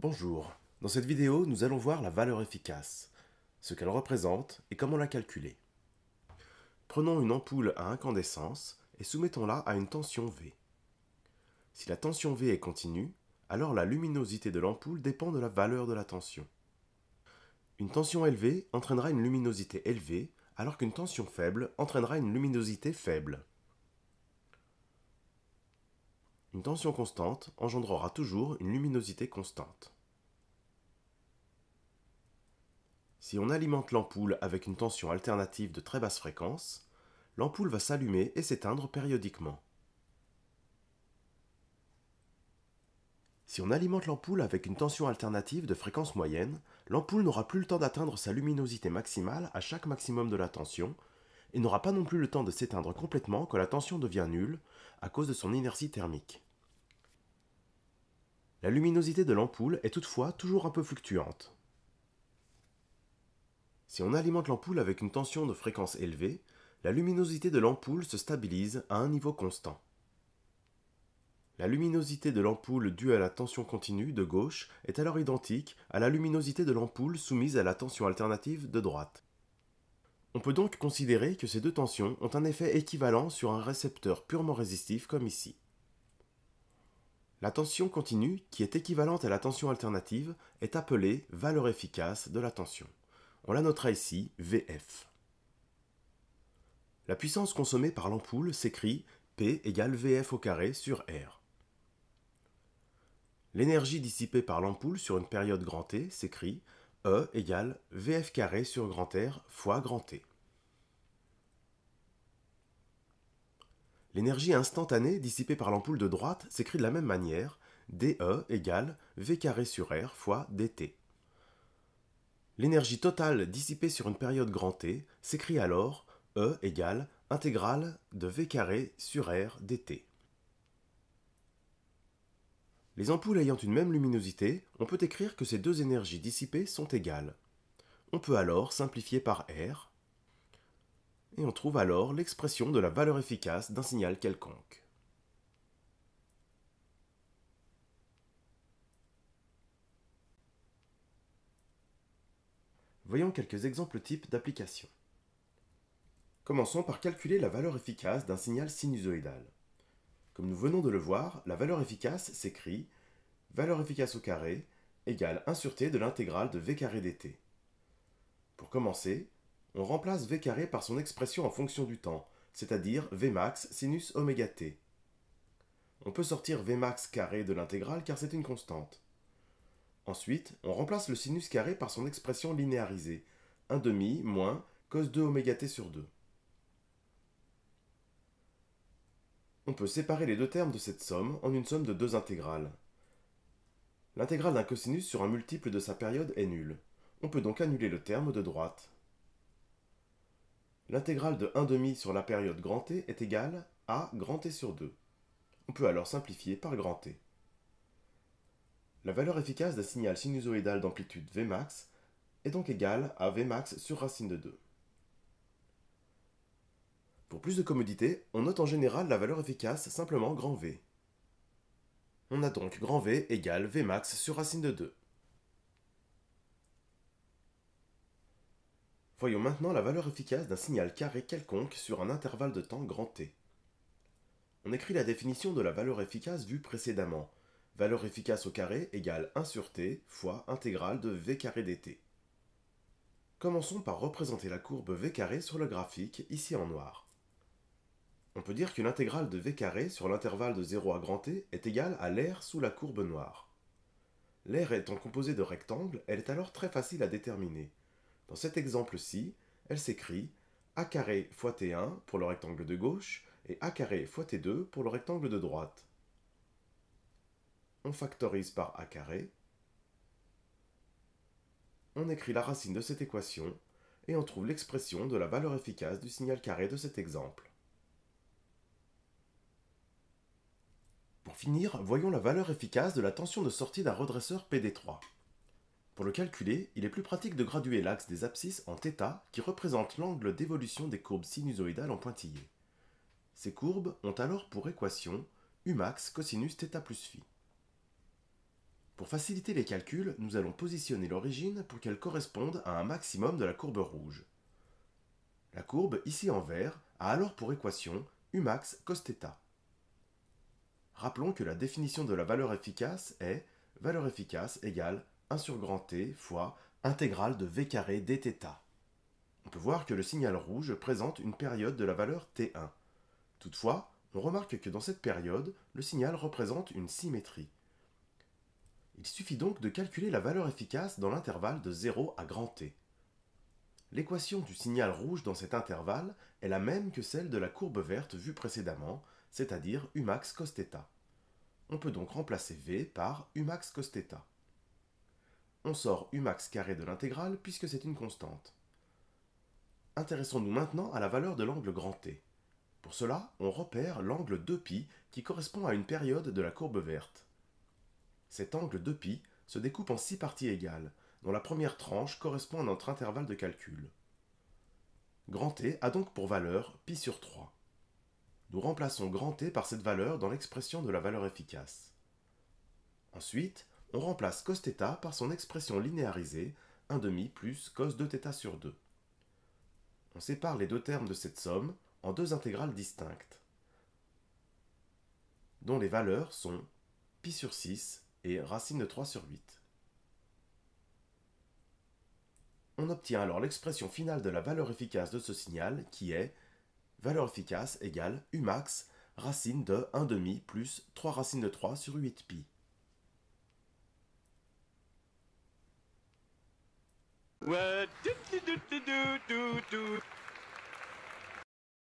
Bonjour, dans cette vidéo, nous allons voir la valeur efficace, ce qu'elle représente et comment la calculer. Prenons une ampoule à incandescence et soumettons-la à une tension V. Si la tension V est continue, alors la luminosité de l'ampoule dépend de la valeur de la tension. Une tension élevée entraînera une luminosité élevée, alors qu'une tension faible entraînera une luminosité faible. Une tension constante engendrera toujours une luminosité constante. Si on alimente l'ampoule avec une tension alternative de très basse fréquence, l'ampoule va s'allumer et s'éteindre périodiquement. Si on alimente l'ampoule avec une tension alternative de fréquence moyenne, l'ampoule n'aura plus le temps d'atteindre sa luminosité maximale à chaque maximum de la tension, et n'aura pas non plus le temps de s'éteindre complètement quand la tension devient nulle à cause de son inertie thermique. La luminosité de l'ampoule est toutefois toujours un peu fluctuante. Si on alimente l'ampoule avec une tension de fréquence élevée, la luminosité de l'ampoule se stabilise à un niveau constant. La luminosité de l'ampoule due à la tension continue de gauche est alors identique à la luminosité de l'ampoule soumise à la tension alternative de droite. On peut donc considérer que ces deux tensions ont un effet équivalent sur un récepteur purement résistif comme ici. La tension continue, qui est équivalente à la tension alternative, est appelée valeur efficace de la tension. On la notera ici VF. La puissance consommée par l'ampoule s'écrit P égale VF au carré sur R. L'énergie dissipée par l'ampoule sur une période grand T s'écrit E égale VF carré sur grand R fois grand T. L'énergie instantanée dissipée par l'ampoule de droite s'écrit de la même manière DE égale V carré sur R fois DT. L'énergie totale dissipée sur une période grand T s'écrit alors E égale intégrale de V carré sur R dt. Les ampoules ayant une même luminosité, on peut écrire que ces deux énergies dissipées sont égales. On peut alors simplifier par R et on trouve alors l'expression de la valeur efficace d'un signal quelconque. Voyons quelques exemples types d'applications. Commençons par calculer la valeur efficace d'un signal sinusoïdal. Comme nous venons de le voir, la valeur efficace s'écrit valeur efficace au carré égale 1 sur t de l'intégrale de v carré dt. Pour commencer, on remplace V carré par son expression en fonction du temps, c'est-à-dire Vmax sinus oméga t. On peut sortir max carré de l'intégrale car c'est une constante. Ensuite, on remplace le sinus carré par son expression linéarisée, 1 demi moins cos 2 oméga t sur 2. On peut séparer les deux termes de cette somme en une somme de deux intégrales. L'intégrale d'un cosinus sur un multiple de sa période est nulle. On peut donc annuler le terme de droite l'intégrale de 1,5 sur la période grand T est égale à grand T sur 2. On peut alors simplifier par grand T. La valeur efficace d'un signal sinusoïdal d'amplitude Vmax est donc égale à Vmax sur racine de 2. Pour plus de commodité, on note en général la valeur efficace simplement grand V. On a donc grand V égale Vmax sur racine de 2. Voyons maintenant la valeur efficace d'un signal carré quelconque sur un intervalle de temps grand T. On écrit la définition de la valeur efficace vue précédemment. Valeur efficace au carré égale 1 sur t fois intégrale de v carré dt. Commençons par représenter la courbe v carré sur le graphique, ici en noir. On peut dire que l'intégrale de v carré sur l'intervalle de 0 à grand t est égale à l'air sous la courbe noire. L'air étant composé de rectangles, elle est alors très facile à déterminer. Dans cet exemple-ci, elle s'écrit a carré fois t1 pour le rectangle de gauche et a carré fois t2 pour le rectangle de droite. On factorise par a carré. On écrit la racine de cette équation et on trouve l'expression de la valeur efficace du signal carré de cet exemple. Pour finir, voyons la valeur efficace de la tension de sortie d'un redresseur PD3. Pour le calculer, il est plus pratique de graduer l'axe des abscisses en θ qui représente l'angle d'évolution des courbes sinusoïdales en pointillés. Ces courbes ont alors pour équation Umax cosinus θ plus phi. Pour faciliter les calculs, nous allons positionner l'origine pour qu'elle corresponde à un maximum de la courbe rouge. La courbe, ici en vert, a alors pour équation Umax cos θ. Rappelons que la définition de la valeur efficace est valeur efficace égale 1 sur grand t fois intégrale de v carré dθ. On peut voir que le signal rouge présente une période de la valeur t1. Toutefois, on remarque que dans cette période, le signal représente une symétrie. Il suffit donc de calculer la valeur efficace dans l'intervalle de 0 à grand T. L'équation du signal rouge dans cet intervalle est la même que celle de la courbe verte vue précédemment, c'est-à-dire Umax cos On peut donc remplacer V par Umax cos on sort u max carré de l'intégrale puisque c'est une constante. Intéressons-nous maintenant à la valeur de l'angle grand T. Pour cela, on repère l'angle 2π qui correspond à une période de la courbe verte. Cet angle 2π se découpe en six parties égales, dont la première tranche correspond à notre intervalle de calcul. Grand T a donc pour valeur π sur 3. Nous remplaçons grand T par cette valeur dans l'expression de la valeur efficace. Ensuite, on remplace cosθ par son expression linéarisée demi plus cos 2θ sur 2. On sépare les deux termes de cette somme en deux intégrales distinctes, dont les valeurs sont π sur 6 et racine de 3 sur 8. On obtient alors l'expression finale de la valeur efficace de ce signal qui est valeur efficace égale max racine de demi plus 3 racine de 3 sur 8π. Well, do do do do do do.